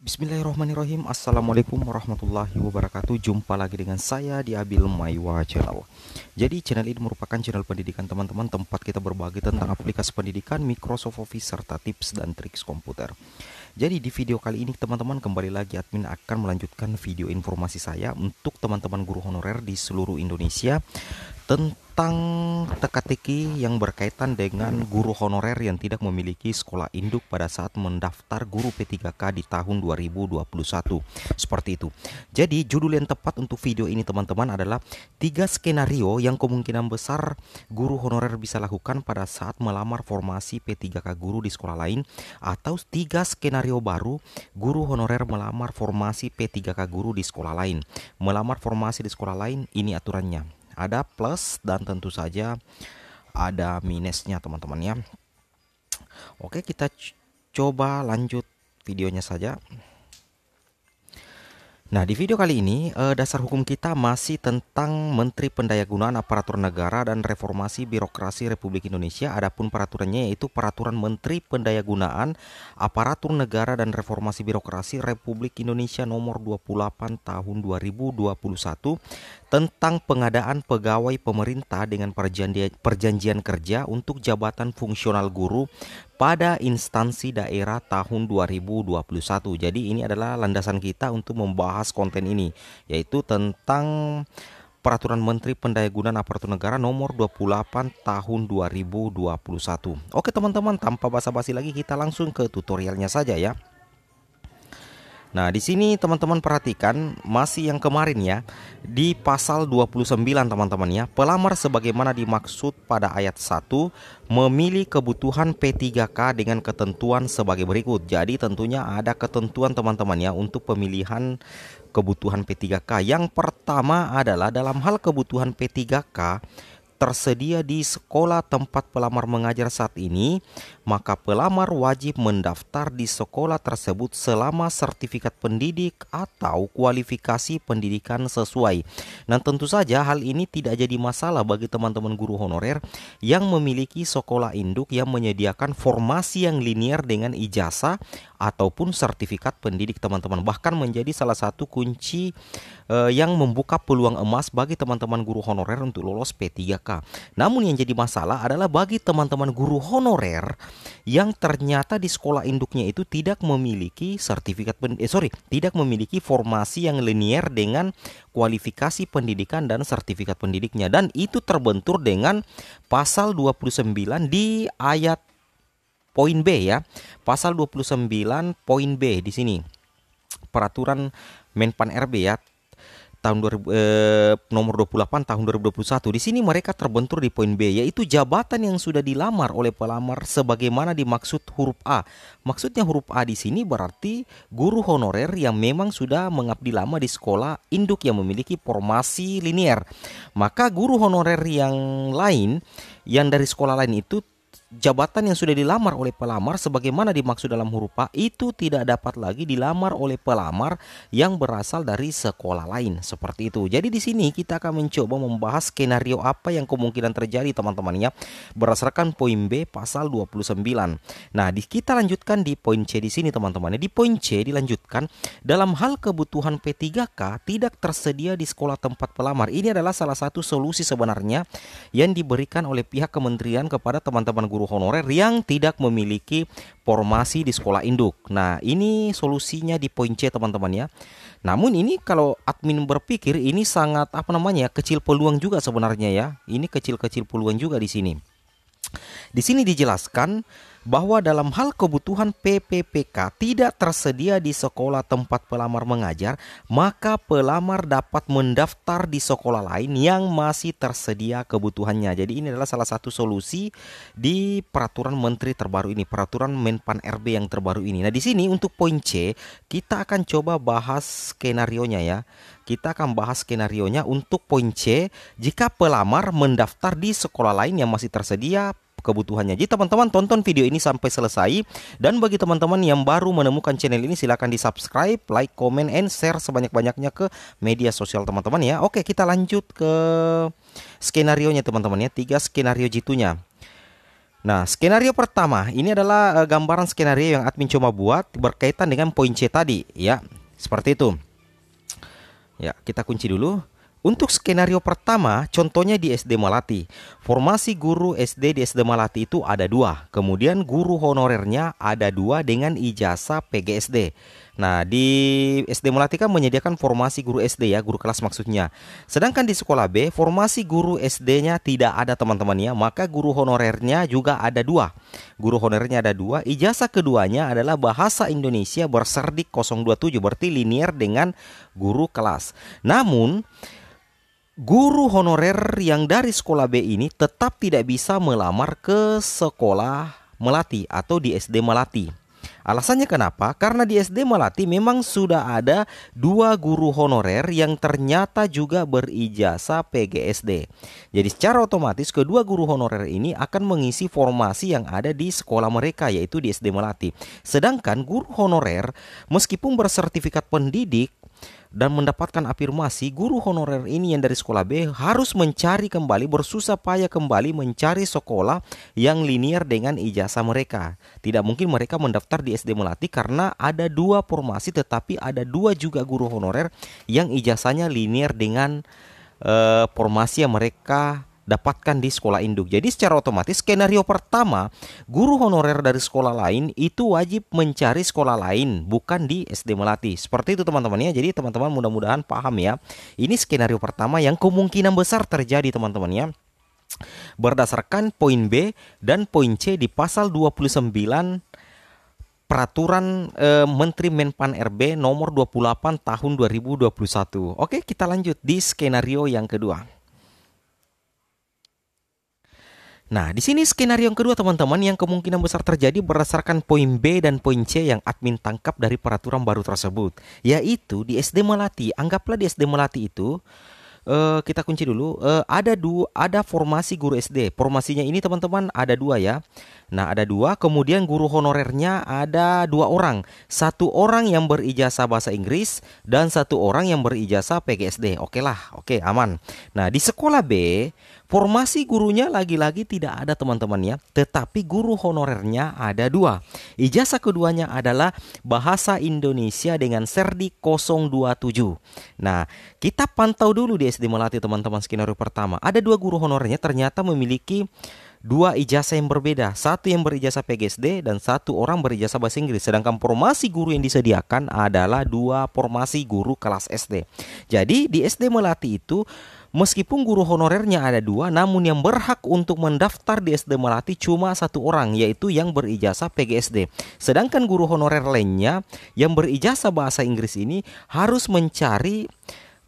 Bismillahirrahmanirrahim Assalamualaikum warahmatullahi wabarakatuh Jumpa lagi dengan saya di Abil Maiwa Channel Jadi channel ini merupakan channel pendidikan teman-teman Tempat kita berbagi tentang aplikasi pendidikan Microsoft Office serta tips dan triks komputer Jadi di video kali ini teman-teman kembali lagi admin akan melanjutkan video informasi saya Untuk teman-teman guru honorer di seluruh Indonesia tentang teka-teki yang berkaitan dengan guru honorer yang tidak memiliki sekolah induk pada saat mendaftar guru P3K di tahun 2021. Seperti itu. Jadi judul yang tepat untuk video ini teman-teman adalah tiga skenario yang kemungkinan besar guru honorer bisa lakukan pada saat melamar formasi P3K guru di sekolah lain atau tiga skenario baru guru honorer melamar formasi P3K guru di sekolah lain. Melamar formasi di sekolah lain ini aturannya ada plus dan tentu saja ada minusnya teman-teman ya oke kita coba lanjut videonya saja Nah, di video kali ini eh, dasar hukum kita masih tentang Menteri Pendayagunaan Aparatur Negara dan Reformasi Birokrasi Republik Indonesia. Adapun peraturannya yaitu Peraturan Menteri Pendayagunaan Aparatur Negara dan Reformasi Birokrasi Republik Indonesia Nomor 28 Tahun 2021 tentang pengadaan pegawai pemerintah dengan perjanjian, perjanjian kerja untuk jabatan fungsional guru pada instansi daerah tahun 2021. Jadi ini adalah landasan kita untuk membahas konten ini yaitu tentang Peraturan Menteri Pendayagunaan Aparatur Negara Nomor 28 Tahun 2021. Oke teman-teman, tanpa basa-basi lagi kita langsung ke tutorialnya saja ya. Nah, di sini teman-teman perhatikan masih yang kemarin ya, di pasal 29 teman-teman ya. Pelamar sebagaimana dimaksud pada ayat 1 memilih kebutuhan P3K dengan ketentuan sebagai berikut. Jadi tentunya ada ketentuan teman-teman ya untuk pemilihan kebutuhan P3K. Yang pertama adalah dalam hal kebutuhan P3K tersedia di sekolah tempat pelamar mengajar saat ini, maka pelamar wajib mendaftar di sekolah tersebut selama sertifikat pendidik atau kualifikasi pendidikan sesuai. Nah, tentu saja hal ini tidak jadi masalah bagi teman-teman guru honorer yang memiliki sekolah induk yang menyediakan formasi yang linier dengan ijazah ataupun sertifikat pendidik teman-teman. Bahkan menjadi salah satu kunci eh, yang membuka peluang emas bagi teman-teman guru honorer untuk lolos P3K namun yang jadi masalah adalah bagi teman-teman guru honorer yang ternyata di sekolah induknya itu tidak memiliki sertifikat pen, eh, sorry, tidak memiliki formasi yang linier dengan kualifikasi pendidikan dan sertifikat pendidiknya dan itu terbentur dengan pasal 29 di ayat poin B ya. Pasal 29 poin B di sini. Peraturan Menpan RB ya tahun 2000, eh, nomor 28 tahun 2021. Di sini mereka terbentur di poin B yaitu jabatan yang sudah dilamar oleh pelamar sebagaimana dimaksud huruf A. Maksudnya huruf A di sini berarti guru honorer yang memang sudah mengabdi lama di sekolah induk yang memiliki formasi linier. Maka guru honorer yang lain yang dari sekolah lain itu jabatan yang sudah dilamar oleh pelamar sebagaimana dimaksud dalam huruf A itu tidak dapat lagi dilamar oleh pelamar yang berasal dari sekolah lain seperti itu. Jadi di sini kita akan mencoba membahas skenario apa yang kemungkinan terjadi teman-temannya berdasarkan poin B pasal 29. Nah, di kita lanjutkan di poin C di sini teman-temannya. Di poin C dilanjutkan dalam hal kebutuhan P3K tidak tersedia di sekolah tempat pelamar. Ini adalah salah satu solusi sebenarnya yang diberikan oleh pihak kementerian kepada teman-teman guru guru honorer yang tidak memiliki formasi di sekolah induk. Nah, ini solusinya di poin C teman-teman ya. Namun ini kalau admin berpikir ini sangat apa namanya kecil peluang juga sebenarnya ya. Ini kecil-kecil peluang juga di sini. Di sini dijelaskan bahwa dalam hal kebutuhan PPPK tidak tersedia di sekolah tempat pelamar mengajar, maka pelamar dapat mendaftar di sekolah lain yang masih tersedia kebutuhannya. Jadi ini adalah salah satu solusi di peraturan menteri terbaru ini, peraturan Menpan RB yang terbaru ini. Nah, di sini untuk poin C, kita akan coba bahas skenario-nya ya. Kita akan bahas skenario-nya untuk poin C, jika pelamar mendaftar di sekolah lain yang masih tersedia kebutuhannya. Jadi teman-teman tonton video ini sampai selesai dan bagi teman-teman yang baru menemukan channel ini silahkan di subscribe, like, comment, and share sebanyak-banyaknya ke media sosial teman-teman ya. Oke kita lanjut ke skenario nya teman-teman ya tiga skenario jitunya. Nah, skenario pertama ini adalah eh, gambaran skenario yang admin cuma buat berkaitan dengan poin C tadi, ya. Seperti itu. Ya, kita kunci dulu. Untuk skenario pertama, contohnya di SD Malati. Formasi guru SD di SD Malati itu ada dua. Kemudian guru honorernya ada dua dengan ijazah PGSD. Nah, di SD Malati kan menyediakan formasi guru SD ya, guru kelas maksudnya. Sedangkan di sekolah B, formasi guru SD-nya tidak ada teman-temannya, maka guru honorernya juga ada dua. Guru honorernya ada dua, ijazah keduanya adalah bahasa Indonesia berserdik 027, berarti linear dengan guru kelas. Namun, guru honorer yang dari sekolah B ini tetap tidak bisa melamar ke sekolah Melati atau di SD Melati. Alasannya kenapa? Karena di SD Melati memang sudah ada dua guru honorer yang ternyata juga berijazah PGSD. Jadi secara otomatis kedua guru honorer ini akan mengisi formasi yang ada di sekolah mereka yaitu di SD Melati. Sedangkan guru honorer meskipun bersertifikat pendidik dan mendapatkan afirmasi, guru honorer ini yang dari sekolah B harus mencari kembali, bersusah payah kembali mencari sekolah yang linear dengan ijazah mereka. Tidak mungkin mereka mendaftar di SD Melati karena ada dua formasi, tetapi ada dua juga guru honorer yang ijazahnya linear dengan uh, formasi yang mereka dapatkan di sekolah induk. Jadi secara otomatis skenario pertama, guru honorer dari sekolah lain itu wajib mencari sekolah lain, bukan di SD Melati. Seperti itu teman-teman ya. Jadi teman-teman mudah-mudahan paham ya. Ini skenario pertama yang kemungkinan besar terjadi teman-teman ya. Berdasarkan poin B dan poin C di pasal 29 Peraturan e, Menteri Menpan RB nomor 28 tahun 2021. Oke, kita lanjut di skenario yang kedua. Nah, di sini skenario yang kedua teman-teman yang kemungkinan besar terjadi berdasarkan poin B dan poin C yang admin tangkap dari peraturan baru tersebut, yaitu di SD Melati. Anggaplah di SD Melati itu uh, kita kunci dulu uh, ada dua ada formasi guru SD. Formasinya ini teman-teman ada dua ya. Nah ada dua, kemudian guru honorernya ada dua orang. Satu orang yang berijazah bahasa Inggris dan satu orang yang berijazah PGSD. Oke lah, oke aman. Nah di sekolah B, formasi gurunya lagi-lagi tidak ada teman-temannya, tetapi guru honorernya ada dua. Ijazah keduanya adalah Bahasa Indonesia dengan Serdi 027. Nah kita pantau dulu di SD Melati teman-teman skenario pertama. Ada dua guru honorernya ternyata memiliki dua ijazah yang berbeda, satu yang berijazah PGSD dan satu orang berijazah bahasa Inggris. Sedangkan formasi guru yang disediakan adalah dua formasi guru kelas SD. Jadi di SD Melati itu Meskipun guru honorernya ada dua, namun yang berhak untuk mendaftar di SD Melati cuma satu orang, yaitu yang berijazah PGSD. Sedangkan guru honorer lainnya yang berijazah bahasa Inggris ini harus mencari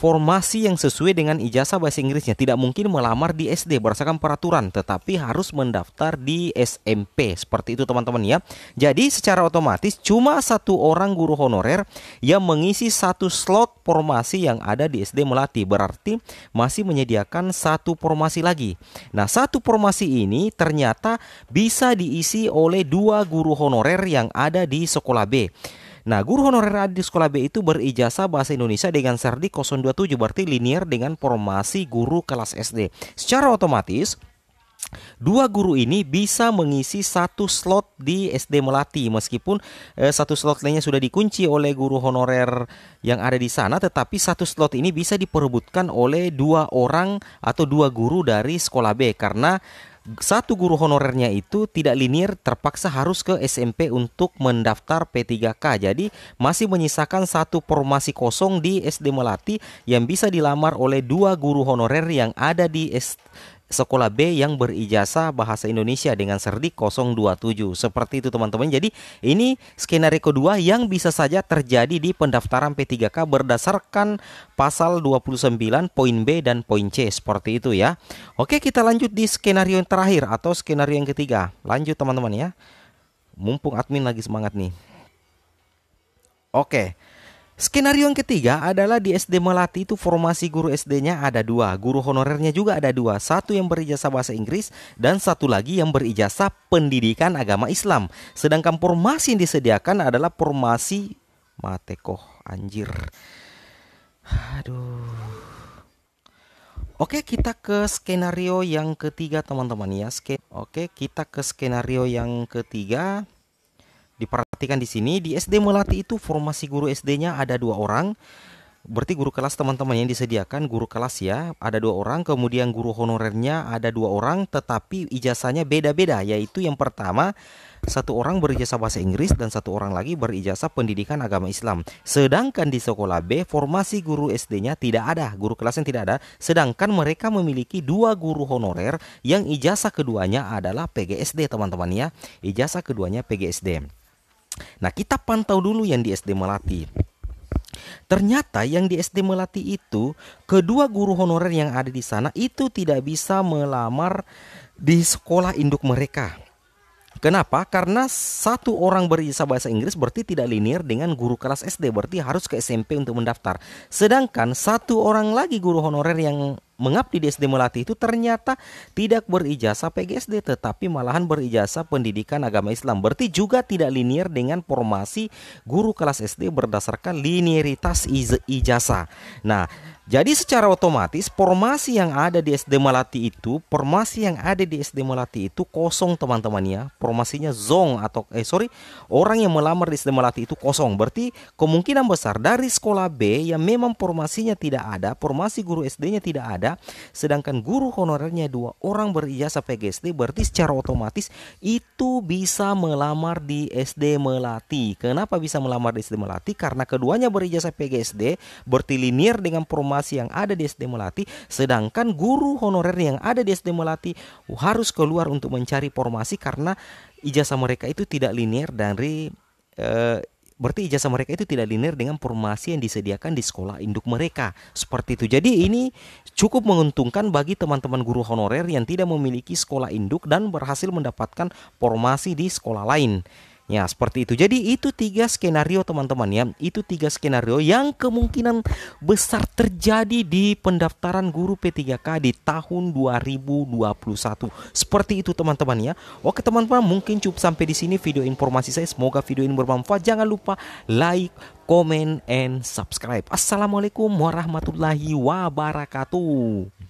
formasi yang sesuai dengan ijazah bahasa Inggrisnya. Tidak mungkin melamar di SD berdasarkan peraturan, tetapi harus mendaftar di SMP. Seperti itu teman-teman ya. Jadi secara otomatis cuma satu orang guru honorer yang mengisi satu slot formasi yang ada di SD Melati. Berarti masih menyediakan satu formasi lagi. Nah, satu formasi ini ternyata bisa diisi oleh dua guru honorer yang ada di sekolah B. Nah, guru honorer di sekolah B itu berijazah bahasa Indonesia dengan Serdi 027 berarti linear dengan formasi guru kelas SD. Secara otomatis Dua guru ini bisa mengisi satu slot di SD Melati meskipun eh, satu slot lainnya sudah dikunci oleh guru honorer yang ada di sana tetapi satu slot ini bisa diperebutkan oleh dua orang atau dua guru dari sekolah B karena satu guru honorernya itu tidak linier terpaksa harus ke SMP untuk mendaftar P3K. Jadi masih menyisakan satu formasi kosong di SD Melati yang bisa dilamar oleh dua guru honorer yang ada di sekolah B yang berijazah bahasa Indonesia dengan Serdik 027. Seperti itu teman-teman. Jadi ini skenario kedua yang bisa saja terjadi di pendaftaran P3K berdasarkan pasal 29 poin B dan poin C seperti itu ya. Oke, kita lanjut di skenario yang terakhir atau skenario yang ketiga. Lanjut teman-teman ya. Mumpung admin lagi semangat nih. Oke. Skenario yang ketiga adalah di SD Melati itu formasi guru SD-nya ada dua, guru honorernya juga ada dua, satu yang berijazah bahasa Inggris dan satu lagi yang berijazah pendidikan agama Islam. Sedangkan formasi yang disediakan adalah formasi matekoh anjir. Aduh. Oke, kita ke skenario yang ketiga teman-teman ya. Oke, kita ke skenario yang ketiga perhatikan di sini di SD Melati itu formasi guru SD-nya ada dua orang. Berarti guru kelas teman-teman yang disediakan guru kelas ya ada dua orang, kemudian guru honorernya ada dua orang, tetapi ijazahnya beda-beda yaitu yang pertama satu orang berijazah bahasa Inggris dan satu orang lagi berijazah pendidikan agama Islam. Sedangkan di sekolah B formasi guru SD-nya tidak ada, guru kelasnya tidak ada. Sedangkan mereka memiliki dua guru honorer yang ijazah keduanya adalah PGSD teman-teman ya. Ijazah keduanya PGSD. Nah, kita pantau dulu yang di SD Melati. Ternyata yang di SD Melati itu kedua guru honorer yang ada di sana itu tidak bisa melamar di sekolah induk mereka. Kenapa? Karena satu orang berijazah bahasa Inggris berarti tidak linear dengan guru kelas SD, berarti harus ke SMP untuk mendaftar. Sedangkan satu orang lagi guru honorer yang mengabdi di SD Melati itu ternyata tidak berijasa PGSD tetapi malahan berijasa pendidikan agama Islam. Berarti juga tidak linier dengan formasi guru kelas SD berdasarkan linearitas ijazah. Nah, jadi secara otomatis formasi yang ada di SD Melati itu, formasi yang ada di SD Melati itu kosong teman-teman ya. Formasinya zong atau eh sorry, orang yang melamar di SD Melati itu kosong. Berarti kemungkinan besar dari sekolah B yang memang formasinya tidak ada, formasi guru SD-nya tidak ada, Sedangkan guru honorernya dua orang berijazah PGSD berarti secara otomatis itu bisa melamar di SD Melati. Kenapa bisa melamar di SD Melati? Karena keduanya berijazah PGSD berarti linear dengan formasi yang ada di SD Melati. Sedangkan guru honorer yang ada di SD Melati harus keluar untuk mencari formasi karena ijazah mereka itu tidak linear dari eh, Berarti ijazah mereka itu tidak linear dengan formasi yang disediakan di sekolah induk mereka. Seperti itu. Jadi ini cukup menguntungkan bagi teman-teman guru honorer yang tidak memiliki sekolah induk dan berhasil mendapatkan formasi di sekolah lain. Ya, seperti itu. Jadi itu tiga skenario teman-teman ya. Itu tiga skenario yang kemungkinan besar terjadi di pendaftaran guru P3K di tahun 2021. Seperti itu teman-teman ya. Oke teman-teman, mungkin cukup sampai di sini video informasi saya. Semoga video ini bermanfaat. Jangan lupa like, comment and subscribe. Assalamualaikum warahmatullahi wabarakatuh.